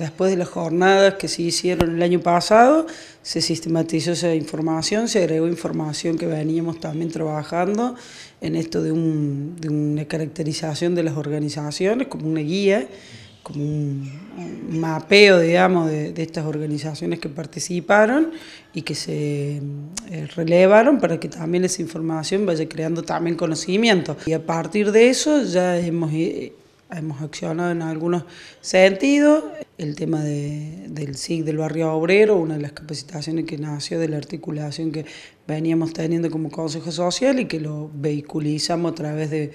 después de las jornadas que se hicieron el año pasado, se sistematizó esa información, se agregó información que veníamos también trabajando en esto de, una caracterización de las organizaciones como una guía, como un, mapeo, digamos, de, estas organizaciones que participaron y que se eh, relevaron para que también esa información vaya creando también conocimiento. Y a partir de eso ya hemos... Eh, hemos accionado en algunos sentidos. El tema del SIG del barrio obrero, una de las capacitaciones que nació de la articulación que veníamos teniendo como Consejo Social y que lo vehiculizamos a través de,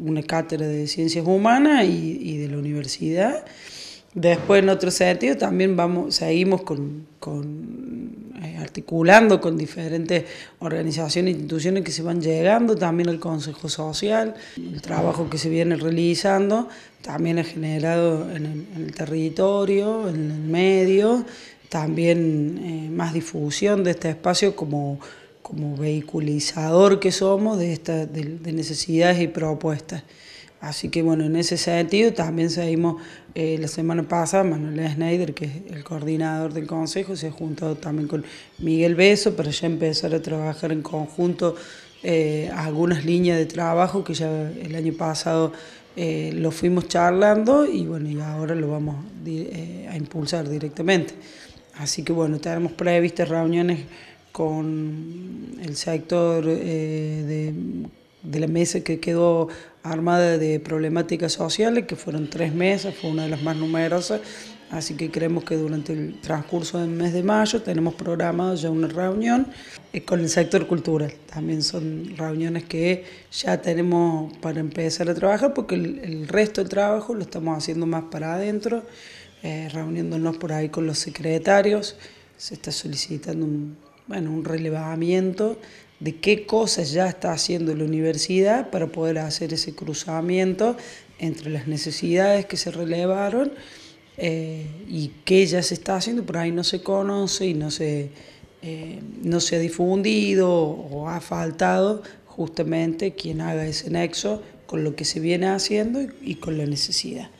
una cátedra de ciencias humanas y, y de la universidad. Después, en otro sentido, también vamos, seguimos con, con eh, articulando con diferentes organizaciones e instituciones que se van llegando, también el Consejo Social, el trabajo que se viene realizando, también ha generado en el, territorio, en el medio, también eh, más difusión de este espacio como, como vehiculizador que somos de, esta, de necesidades y propuestas. Así que bueno, en ese sentido también seguimos, eh, la semana pasada Manuel Schneider, que es el coordinador del consejo, se ha juntado también con Miguel Beso para ya empezar a trabajar en conjunto eh, algunas líneas de trabajo que ya el año pasado eh, lo fuimos charlando y bueno, y ahora lo vamos a impulsar directamente. Así que bueno, tenemos previstas reuniones con el sector de de la mesa que quedó armada de problemáticas sociales, que fueron tres meses fue una de las más numerosas, así que creemos que durante el transcurso del mes de mayo tenemos programado ya una reunión eh, con el sector cultural. También son reuniones que ya tenemos para empezar a trabajar, porque el, resto del trabajo lo estamos haciendo más para adentro, eh, reuniéndonos por ahí con los secretarios, se está solicitando bueno, un relevamiento de qué cosas ya está haciendo la universidad para poder hacer ese cruzamiento entre las necesidades que se relevaron eh, y qué ya se está haciendo, por ahí no se conoce y eh, no se ha difundido o ha faltado justamente quien haga ese nexo con lo que se viene haciendo y con la necesidad.